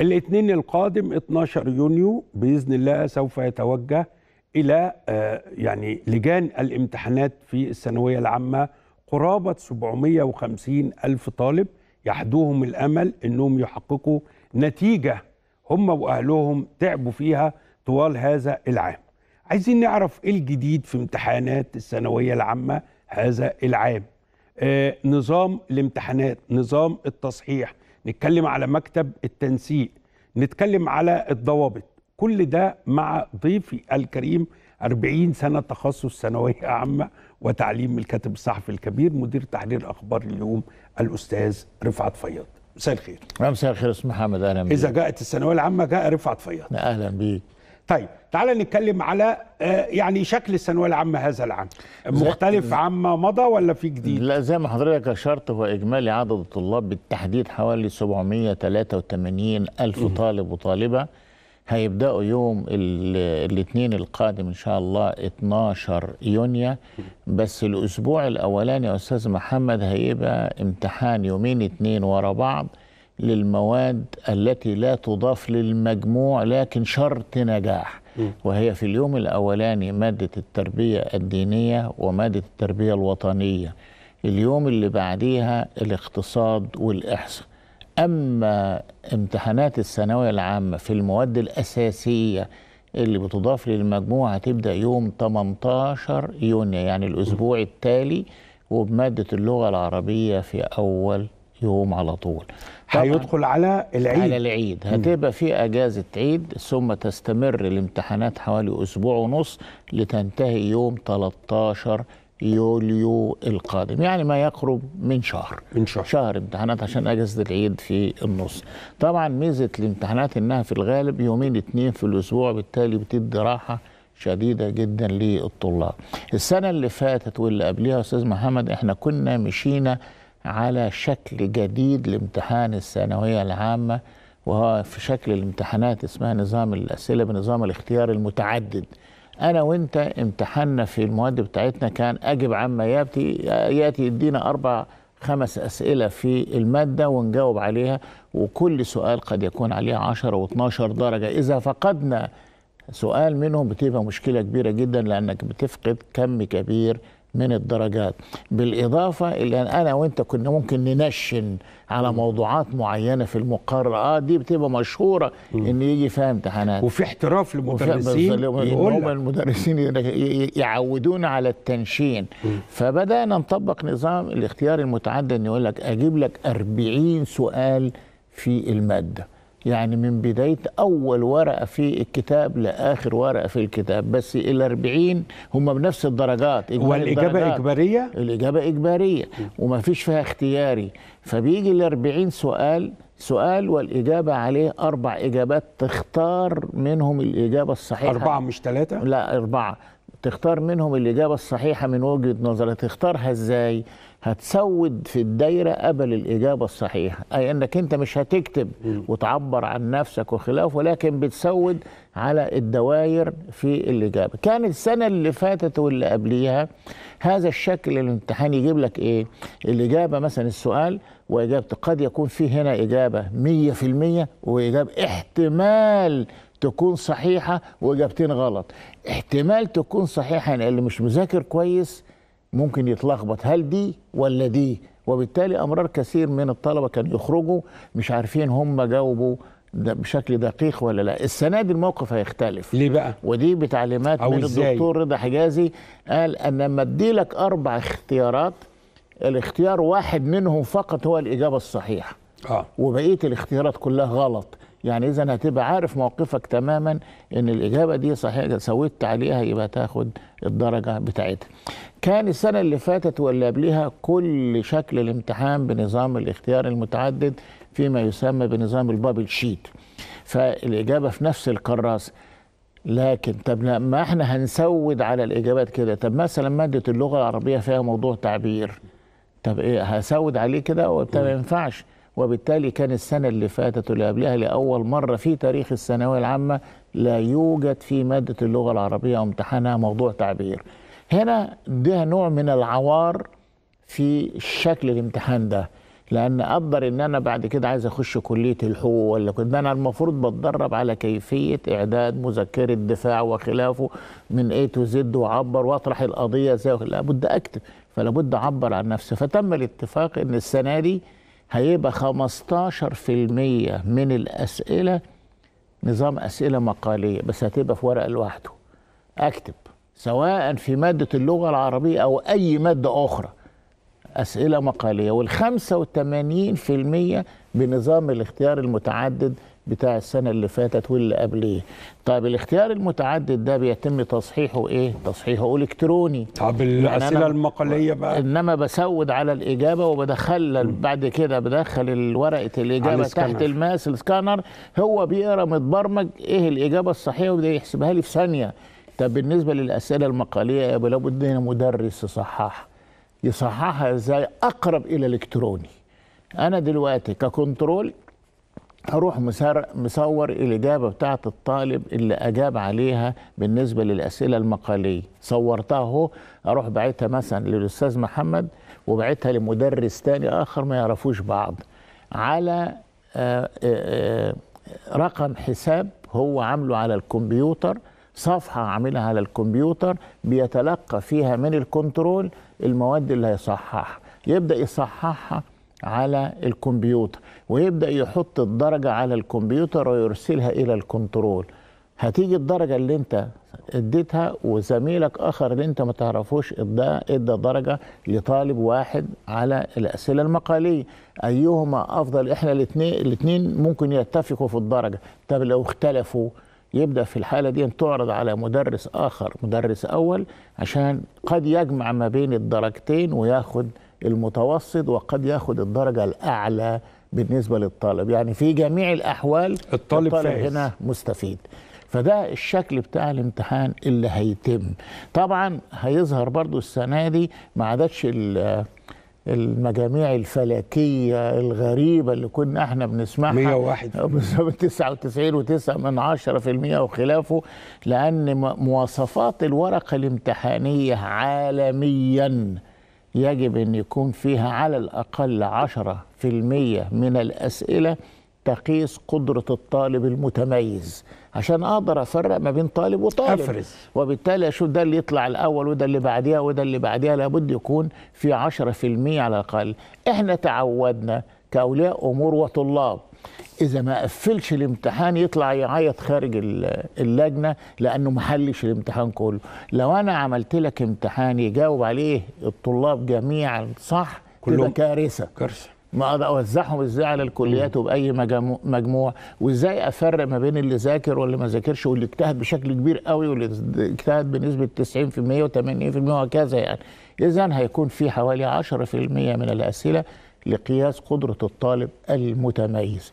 الاثنين القادم 12 يونيو باذن الله سوف يتوجه الى آه، يعني لجان الامتحانات في الثانويه العامه قرابه 750 الف طالب يحدوهم الامل انهم يحققوا نتيجه هم واهلهم تعبوا فيها طوال هذا العام. عايزين نعرف ايه الجديد في امتحانات الثانويه العامه هذا العام. آه، نظام الامتحانات، نظام التصحيح، نتكلم على مكتب التنسيق نتكلم على الضوابط كل ده مع ضيفي الكريم 40 سنة تخصص ثانوية عامة وتعليم الكاتب الصحفي الكبير مدير تحرير أخبار اليوم الأستاذ رفعت فياض مساء الخير مساء الخير اسمي محمد اهلا بيك اذا جاءت الثانويه العامه جاء رفعت فياض اهلا بيك طيب تعال نتكلم على آه، يعني شكل الثانويه العامه هذا العام مختلف عما مضى ولا في جديد لا زي ما حضرتك اشرت هو اجمالي عدد الطلاب بالتحديد حوالي 783 الف طالب وطالبه هيبداوا يوم الاثنين القادم ان شاء الله 12 يونيو بس الاسبوع الاولاني يا استاذ محمد هيبقى امتحان يومين اثنين ورا بعض للمواد التي لا تضاف للمجموع لكن شرط نجاح وهي في اليوم الأولاني مادة التربية الدينية ومادة التربية الوطنية اليوم اللي بعديها الاقتصاد والإحصاء أما امتحانات الثانوية العامة في المواد الأساسية اللي بتضاف للمجموعة هتبدأ يوم 18 يونيو يعني الأسبوع التالي وبمادة اللغة العربية في أول يوم على طول هيدخل على العيد على العيد هتبقى في اجازه عيد ثم تستمر الامتحانات حوالي اسبوع ونص لتنتهي يوم 13 يوليو القادم يعني ما يقرب من شهر من شهر شهر امتحانات عشان اجازه العيد في النص طبعا ميزه الامتحانات انها في الغالب يومين اتنين في الاسبوع بالتالي بتدي راحه شديده جدا للطلاب السنه اللي فاتت واللي قبلها استاذ محمد احنا كنا مشينا على شكل جديد لامتحان الثانويه العامه وهو في شكل الامتحانات اسمها نظام الاسئله بنظام الاختيار المتعدد انا وانت امتحاننا في المواد بتاعتنا كان اجب عما ياتي ياتي يدينا اربع خمس اسئله في الماده ونجاوب عليها وكل سؤال قد يكون عليه 10 و12 درجه اذا فقدنا سؤال منهم بتبقى مشكله كبيره جدا لانك بتفقد كم كبير من الدرجات بالإضافة إلى أن أنا وإنت كنا ممكن ننشن على موضوعات معينة في المقارنة آه دي بتبقى مشهورة إن يجي فيها امتحانات وفي احتراف للمدرسين هم المدرسين يعودون على التنشين فبدأنا نطبق نظام الاختيار المتعدد يقول لك أجيب لك 40 سؤال في المادة يعني من بداية أول ورقة في الكتاب لآخر ورقة في الكتاب بس 40 هم بنفس الدرجات والإجابة الدرجات. إجبارية؟ الإجابة إجبارية وما فيش فيها اختياري فبيجي ال 40 سؤال سؤال والإجابة عليه أربع إجابات تختار منهم الإجابة الصحيحة أربعة مش ثلاثة؟ لا أربعة تختار منهم الإجابة الصحيحة من وجهة نظرك تختارها إزاي هتسود في الدايرة قبل الإجابة الصحيحة أي أنك أنت مش هتكتب وتعبر عن نفسك وخلافه ولكن بتسود على الدواير في الإجابة كان السنة اللي فاتت واللي قبليها هذا الشكل الامتحان يجيب لك إيه الإجابة مثلا السؤال وإجابته قد يكون في هنا إجابة 100% وإجابة احتمال تكون صحيحه واجابتين غلط احتمال تكون صحيحه يعني اللي مش مذاكر كويس ممكن يتلخبط هل دي ولا دي وبالتالي امرار كثير من الطلبه كانوا يخرجوا مش عارفين هم جاوبوا ده بشكل دقيق ولا لا السنه دي الموقف هيختلف ليه بقى ودي بتعليمات من إزاي؟ الدكتور رضا حجازي قال ان لما ادي لك اربع اختيارات الاختيار واحد منهم فقط هو الاجابه الصحيحه اه وبقيه الاختيارات كلها غلط يعني اذا هتبقى عارف موقفك تماما ان الاجابه دي صحيحه سويت عليها يبقى تاخد الدرجه بتاعتها. كان السنه اللي فاتت واللي قبلها كل شكل الامتحان بنظام الاختيار المتعدد فيما يسمى بنظام البابل شيت. فالاجابه في نفس الكراسه. لكن طب ما احنا هنسود على الاجابات كده، طب مثلا ماده اللغه العربيه فيها موضوع تعبير. طب ايه هسود عليه كده؟ طب ما ينفعش. وبالتالي كان السنة اللي فاتت واللي قبلها لأول مرة في تاريخ الثانوية العامة لا يوجد في مادة اللغة العربية وامتحانها موضوع تعبير هنا ده نوع من العوار في شكل الامتحان ده لأن أقدر إن أنا بعد كده عايز أخش كلية الحقوق ولا كنت أنا المفروض بتدرب على كيفية إعداد مذكرة دفاع وخلافه من A تو Z وأعبر وأطرح القضية إزاي لابد أكتب فلابد أعبر عن نفسي فتم الاتفاق إن السنة دي هيبقى 15% من الاسئله نظام اسئله مقاليه بس هتبقى في ورقه لوحده اكتب سواء في ماده اللغه العربيه او اي ماده اخرى اسئله مقاليه وال85% بنظام الاختيار المتعدد بتاع السنه اللي فاتت واللي قبليه طيب الاختيار المتعدد ده بيتم تصحيحه ايه تصحيحه الكتروني طب يعني الاسئله يعني المقاليه بقى انما بسود على الاجابه وبدخل بعد كده بدخل ورقه الاجابه تحت الماس السكانر هو بيقرا متبرمج ايه الاجابه الصحيحه وبدا يحسبها لي في ثانيه طب بالنسبه للاسئله المقاليه يا لابد مدرس يصححها يصححها ازاي اقرب الى الكتروني انا دلوقتي ككنترول هروح مصور الإجابة بتاعة الطالب اللي أجاب عليها بالنسبة للأسئلة المقالية صورتها أهو أروح باعتها مثلا للأستاذ محمد وباعتها لمدرس تاني آخر ما يعرفوش بعض على آه، آه، آه، رقم حساب هو عامله على الكمبيوتر صفحة عاملها على الكمبيوتر بيتلقى فيها من الكنترول المواد اللي هيصححها يبدأ يصححها على الكمبيوتر ويبدا يحط الدرجه على الكمبيوتر ويرسلها الى الكنترول هتيجي الدرجه اللي انت اديتها وزميلك اخر اللي انت ما تعرفوش ادى ادى درجه لطالب واحد على الاسئله المقاليه ايهما افضل احنا الاثنين الاثنين ممكن يتفقوا في الدرجه طب لو اختلفوا يبدا في الحاله دي تعرض على مدرس اخر مدرس اول عشان قد يجمع ما بين الدرجتين وياخد المتوسط وقد ياخد الدرجه الاعلى بالنسبه للطالب يعني في جميع الاحوال الطالب, الطالب فائز. هنا مستفيد فده الشكل بتاع الامتحان اللي هيتم طبعا هيظهر برضو السنه دي ما عادتش المجاميع الفلكية الغريبة اللي كنا احنا بنسمعها 101 بالظبط 99 و9 من 10 في المية وخلافه لأن مواصفات الورقة الامتحانية عالمياً يجب أن يكون فيها على الأقل 10% من الأسئلة تقيس قدرة الطالب المتميز عشان أقدر أفرق ما بين طالب وطالب أفرز. وبالتالي أشوف ده اللي يطلع الأول وده اللي بعديها وده اللي بعديها لابد يكون في 10% على الأقل إحنا تعودنا كأولياء أمور وطلاب إذا ما قفلش الامتحان يطلع يعيط خارج اللجنة لأنه ما حلش الامتحان كله لو أنا عملت لك امتحان يجاوب عليه الطلاب جميعا صح كلهم كارثة كارثة ما اوزعهم ازاي على الكليات وباي مجموع وازاي افرق ما بين اللي ذاكر واللي ما ذاكرش واللي اجتهد بشكل كبير قوي واللي اجتهد بنسبه 90% و80% وهكذا يعني اذا هيكون في حوالي 10% من الاسئله لقياس قدرة الطالب المتميز